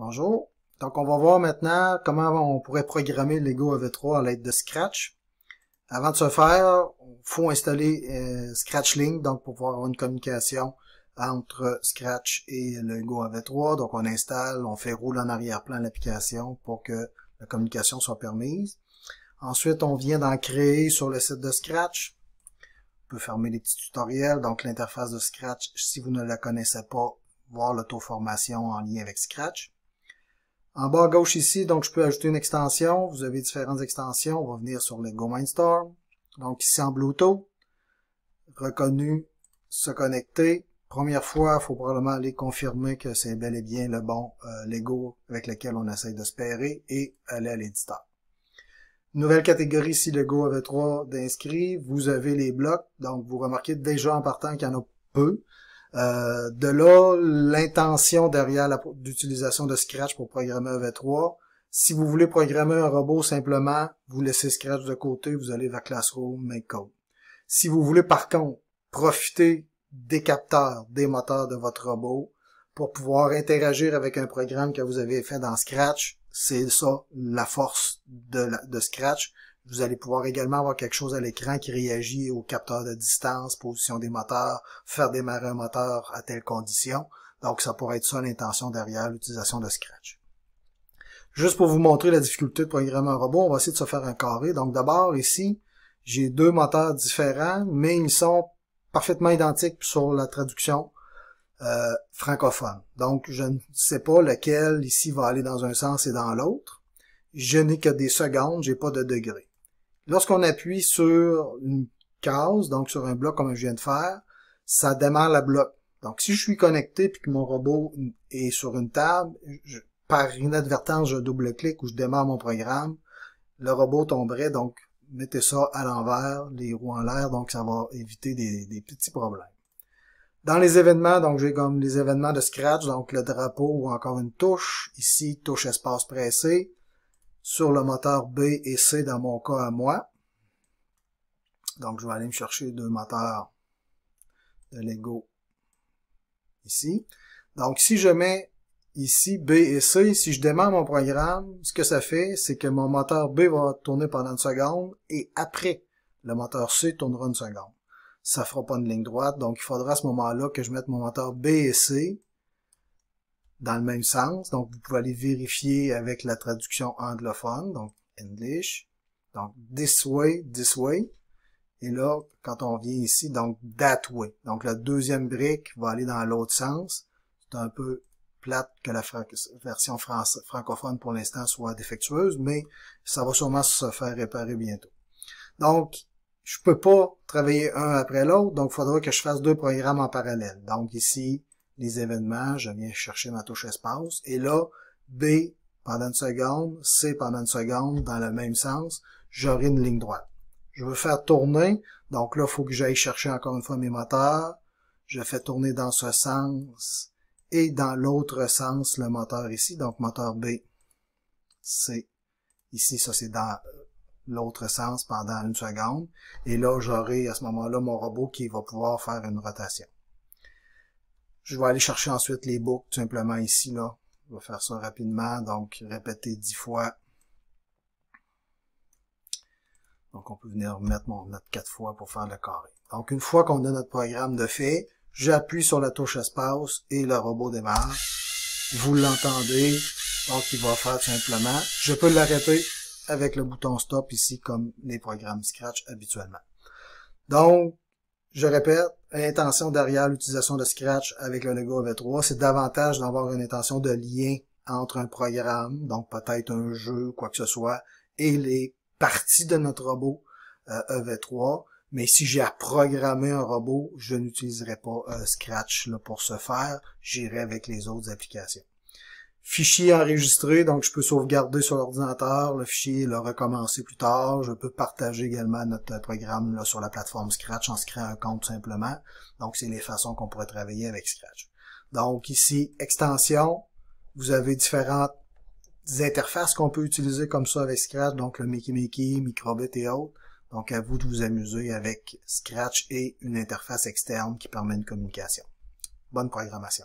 Bonjour. Donc, on va voir maintenant comment on pourrait programmer Lego AV3 e à l'aide de Scratch. Avant de se faire, il faut installer euh, Scratch Link, donc pour pouvoir avoir une communication entre Scratch et Lego AV3. E donc, on installe, on fait rouler en arrière-plan l'application pour que la communication soit permise. Ensuite, on vient d'en créer sur le site de Scratch. On peut fermer les petits tutoriels. Donc, l'interface de Scratch, si vous ne la connaissez pas, voir l'auto-formation en lien avec Scratch. En bas à gauche ici, donc je peux ajouter une extension. Vous avez différentes extensions. On va venir sur le Go Mindstorm. Donc ici en Bluetooth, reconnu, se connecter. Première fois, il faut probablement aller confirmer que c'est bel et bien le bon euh, Lego avec lequel on essaye de se pairer et aller à l'éditeur. Nouvelle catégorie, si Lego avait trois d'inscrits, vous avez les blocs. Donc vous remarquez déjà en partant qu'il y en a peu. Euh, de là, l'intention derrière l'utilisation de Scratch pour programmer un V3. Si vous voulez programmer un robot simplement, vous laissez Scratch de côté, vous allez vers Classroom, MakeCode. Si vous voulez par contre profiter des capteurs, des moteurs de votre robot pour pouvoir interagir avec un programme que vous avez fait dans Scratch, c'est ça la force de Scratch, vous allez pouvoir également avoir quelque chose à l'écran qui réagit au capteur de distance, position des moteurs, faire démarrer un moteur à telle condition. Donc, ça pourrait être ça l'intention derrière l'utilisation de Scratch. Juste pour vous montrer la difficulté de programmer un robot, on va essayer de se faire un carré. Donc, d'abord, ici, j'ai deux moteurs différents, mais ils sont parfaitement identiques sur la traduction euh, francophone. Donc, je ne sais pas lequel ici va aller dans un sens et dans l'autre. Je n'ai que des secondes, j'ai pas de degrés. Lorsqu'on appuie sur une case, donc sur un bloc comme je viens de faire, ça démarre la bloc. Donc, si je suis connecté puis que mon robot est sur une table, par inadvertance, je double-clique ou je démarre mon programme, le robot tomberait, donc mettez ça à l'envers, les roues en l'air, donc ça va éviter des, des, petits problèmes. Dans les événements, donc j'ai comme les événements de scratch, donc le drapeau ou encore une touche, ici touche espace pressé, sur le moteur B et C dans mon cas à moi. Donc, je vais aller me chercher deux moteurs de Lego ici. Donc, si je mets ici B et C, si je démarre mon programme, ce que ça fait, c'est que mon moteur B va tourner pendant une seconde et après, le moteur C tournera une seconde. Ça fera pas une ligne droite, donc il faudra à ce moment-là que je mette mon moteur B et C dans le même sens. Donc, vous pouvez aller vérifier avec la traduction anglophone, donc English. Donc, this way, this way. Et là, quand on vient ici, donc that way. Donc, la deuxième brique va aller dans l'autre sens. C'est un peu plate que la version francophone pour l'instant soit défectueuse, mais ça va sûrement se faire réparer bientôt. Donc, je peux pas travailler un après l'autre, donc il faudra que je fasse deux programmes en parallèle. Donc ici, les événements, je viens chercher ma touche espace, et là, B pendant une seconde, C pendant une seconde, dans le même sens, j'aurai une ligne droite. Je veux faire tourner, donc là, il faut que j'aille chercher encore une fois mes moteurs. Je fais tourner dans ce sens et dans l'autre sens le moteur ici, donc moteur B, C. Ici, ça c'est dans l'autre sens pendant une seconde. Et là, j'aurai à ce moment-là mon robot qui va pouvoir faire une rotation. Je vais aller chercher ensuite les boucles, tout simplement ici, là. Je vais faire ça rapidement, donc répéter dix fois. Donc on peut venir mettre mon note quatre fois pour faire le carré. Donc une fois qu'on a notre programme de fait, j'appuie sur la touche espace et le robot démarre. Vous l'entendez, donc il va faire tout simplement. Je peux l'arrêter avec le bouton stop ici comme les programmes Scratch habituellement. Donc je répète, l'intention derrière l'utilisation de Scratch avec le Lego ev 3 c'est davantage d'avoir une intention de lien entre un programme, donc peut-être un jeu, quoi que ce soit, et les parties de notre robot EV3. Euh, e Mais si j'ai à programmer un robot, je n'utiliserai pas euh, Scratch pour ce faire. J'irai avec les autres applications fichier enregistré, donc je peux sauvegarder sur l'ordinateur, le fichier le recommencer plus tard. Je peux partager également notre programme là, sur la plateforme Scratch en se créant un compte simplement. Donc, c'est les façons qu'on pourrait travailler avec Scratch. Donc, ici, extension, vous avez différentes interfaces qu'on peut utiliser comme ça avec Scratch, donc le Mickey Mickey, Microbit et autres. Donc, à vous de vous amuser avec Scratch et une interface externe qui permet une communication. Bonne programmation.